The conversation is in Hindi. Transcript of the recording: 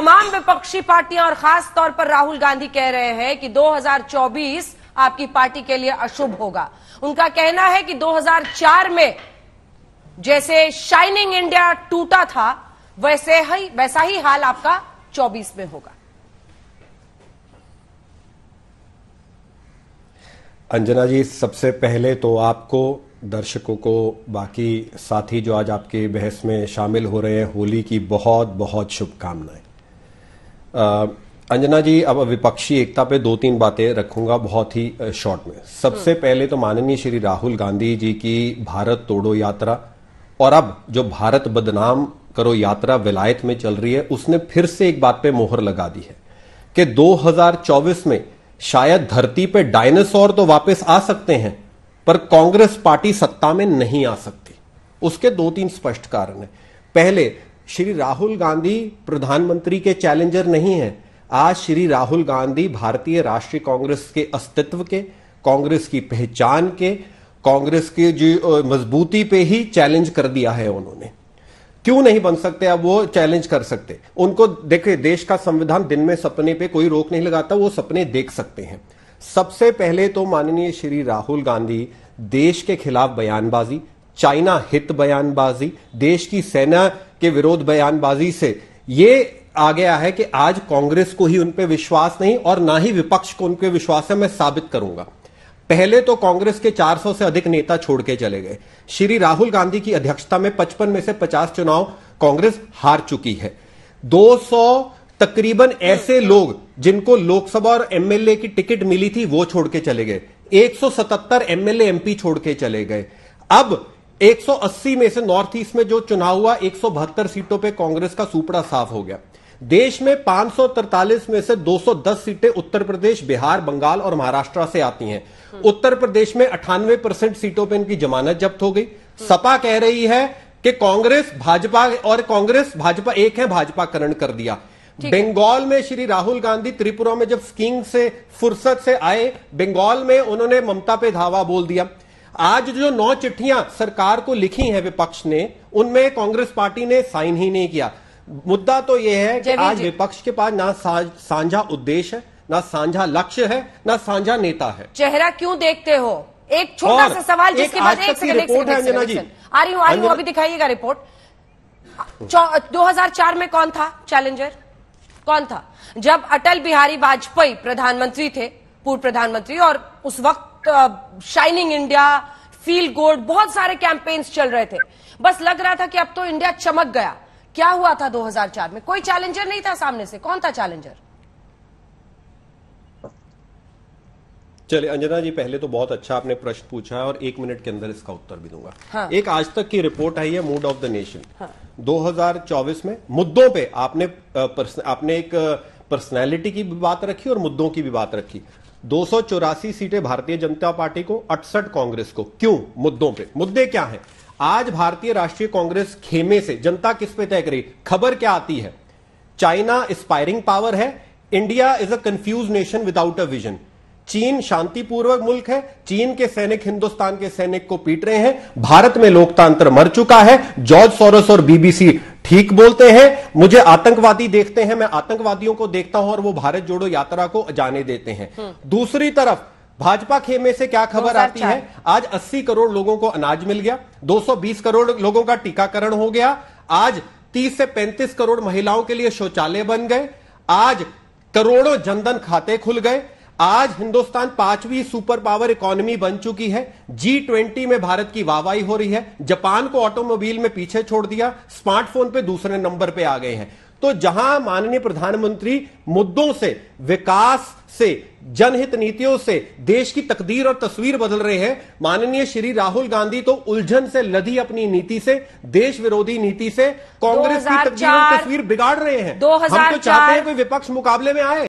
तमाम विपक्षी पार्टियां और खास तौर पर राहुल गांधी कह रहे हैं कि 2024 आपकी पार्टी के लिए अशुभ होगा उनका कहना है कि 2004 में जैसे शाइनिंग इंडिया टूटा था वैसे ही वैसा ही हाल आपका 24 में होगा अंजना जी सबसे पहले तो आपको दर्शकों को बाकी साथी जो आज आपकी बहस में शामिल हो रहे हैं होली की बहुत बहुत शुभकामनाएं अंजना जी अब विपक्षी एकता पे दो तीन बातें रखूंगा बहुत ही शॉर्ट में सबसे हम्म। पहले तो माननीय श्री राहुल गांधी जी की भारत तोड़ो यात्रा और अब जो भारत बदनाम करो यात्रा विलायत में चल रही है उसने फिर से एक बात पे मोहर लगा दी है कि 2024 में शायद धरती पे डायनासोर तो वापस आ सकते हैं पर कांग्रेस पार्टी सत्ता में नहीं आ सकती उसके दो तीन स्पष्ट कारण है पहले श्री राहुल गांधी प्रधानमंत्री के चैलेंजर नहीं है आज श्री राहुल गांधी भारतीय राष्ट्रीय कांग्रेस के अस्तित्व के कांग्रेस की पहचान के कांग्रेस के जो मजबूती पे ही चैलेंज कर दिया है उन्होंने क्यों नहीं बन सकते अब वो चैलेंज कर सकते उनको देखे देश का संविधान दिन में सपने पे कोई रोक नहीं लगाता वो सपने देख सकते हैं सबसे पहले तो माननीय श्री राहुल गांधी देश के खिलाफ बयानबाजी चाइना हित बयानबाजी देश की सेना के विरोध बयानबाजी से ये आ गया है कि आज कांग्रेस को ही उन पर विश्वास नहीं और ना ही विपक्ष को उन पर विश्वास है मैं साबित करूंगा पहले तो कांग्रेस के 400 से अधिक नेता छोड़ के चले गए श्री राहुल गांधी की अध्यक्षता में 55 में से 50 चुनाव कांग्रेस हार चुकी है 200 तकरीबन ऐसे लोग जिनको लोकसभा और एमएलए की टिकट मिली थी वो छोड़ के चले गए 177 एमएलए एमपी छोड़ के चले गए अब 180 में से नॉर्थ ईस्ट में जो चुनाव हुआ एक सीटों पे कांग्रेस का सुपड़ा साफ हो गया देश में 543 में से 210 सीटें उत्तर प्रदेश बिहार बंगाल और महाराष्ट्र से आती हैं उत्तर प्रदेश में अठानवे परसेंट सीटों पर इनकी जमानत जब्त हो गई सपा कह रही है कि कांग्रेस भाजपा और कांग्रेस भाजपा एक है भाजपा करण कर दिया बंगाल में श्री राहुल गांधी त्रिपुरा में जब स्कीइंग से फुर्सत से आए बंगाल में उन्होंने ममता पे धावा बोल दिया आज जो नौ चिट्ठियां सरकार को लिखी हैं विपक्ष ने उनमें कांग्रेस पार्टी ने साइन ही नहीं किया मुद्दा तो यह है कि आज विपक्ष के पास ना साझा उद्देश्य है ना साझा लक्ष्य है ना साझा नेता है चेहरा क्यों देखते हो एक छोटा सा सवाल जिसके बाद एक रिपोर्ट है अंजना जी आ रही हूँ आ रही हूँ अभी दिखाइएगा रिपोर्ट 2004 में कौन था चैलेंजर कौन था जब अटल बिहारी वाजपेयी प्रधानमंत्री थे पूर्व प्रधानमंत्री और उस वक्त शाइनिंग इंडिया फील गोल्ड बहुत सारे कैंपेन्स चल रहे थे बस लग रहा था कि अब तो इंडिया चमक गया क्या हुआ था 2004 में कोई चैलेंजर नहीं था सामने से कौन था चैलेंजर चलिए अंजना जी पहले तो बहुत अच्छा आपने प्रश्न पूछा है और एक मिनट के अंदर इसका उत्तर भी दूंगा हाँ। एक आज तक की रिपोर्ट आई है मूड ऑफ द नेशन हाँ। 2024 में मुद्दों पे आपने आपने एक पर्सनैलिटी की भी बात रखी और मुद्दों की भी बात रखी दो सीटें भारतीय जनता पार्टी को अड़सठ कांग्रेस को क्यों मुद्दों पे मुद्दे क्या हैं आज भारतीय राष्ट्रीय कांग्रेस खेमे से जनता किस पे तय करी खबर क्या आती है चाइना स्पायरिंग पावर है India is a confuse nation without a vision चीन शांतिपूर्वक मुल्क है चीन के सैनिक हिंदुस्तान के सैनिक को पीट रहे हैं भारत में लोकतंत्र मर चुका है जॉर्ज सोरस और बीबीसी ठीक बोलते हैं मुझे आतंकवादी देखते हैं मैं आतंकवादियों को देखता हूं और वो भारत जोड़ो यात्रा को जाने देते हैं हम्म। दूसरी तरफ भाजपा खेमे से क्या खबर आती है आज 80 करोड़ लोगों को अनाज मिल गया 220 करोड़ लोगों का टीकाकरण हो गया आज 30 से 35 करोड़ महिलाओं के लिए शौचालय बन गए आज करोड़ों जनधन खाते खुल गए आज हिंदुस्तान पांचवी सुपर पावर इकोनॉमी बन चुकी है जी ट्वेंटी में भारत की वाहवाही हो रही है जापान को ऑटोमोबाइल में पीछे छोड़ दिया स्मार्टफोन पे दूसरे नंबर पे आ गए हैं तो जहां माननीय प्रधानमंत्री मुद्दों से विकास से जनहित नीतियों से देश की तकदीर और तस्वीर बदल रहे हैं माननीय श्री राहुल गांधी तो उलझन से लदी अपनी नीति से देश विरोधी नीति से कांग्रेस की तकदीर और तस्वीर बिगाड़ रहे हैं हम तो चाहते हैं कोई विपक्ष मुकाबले में आए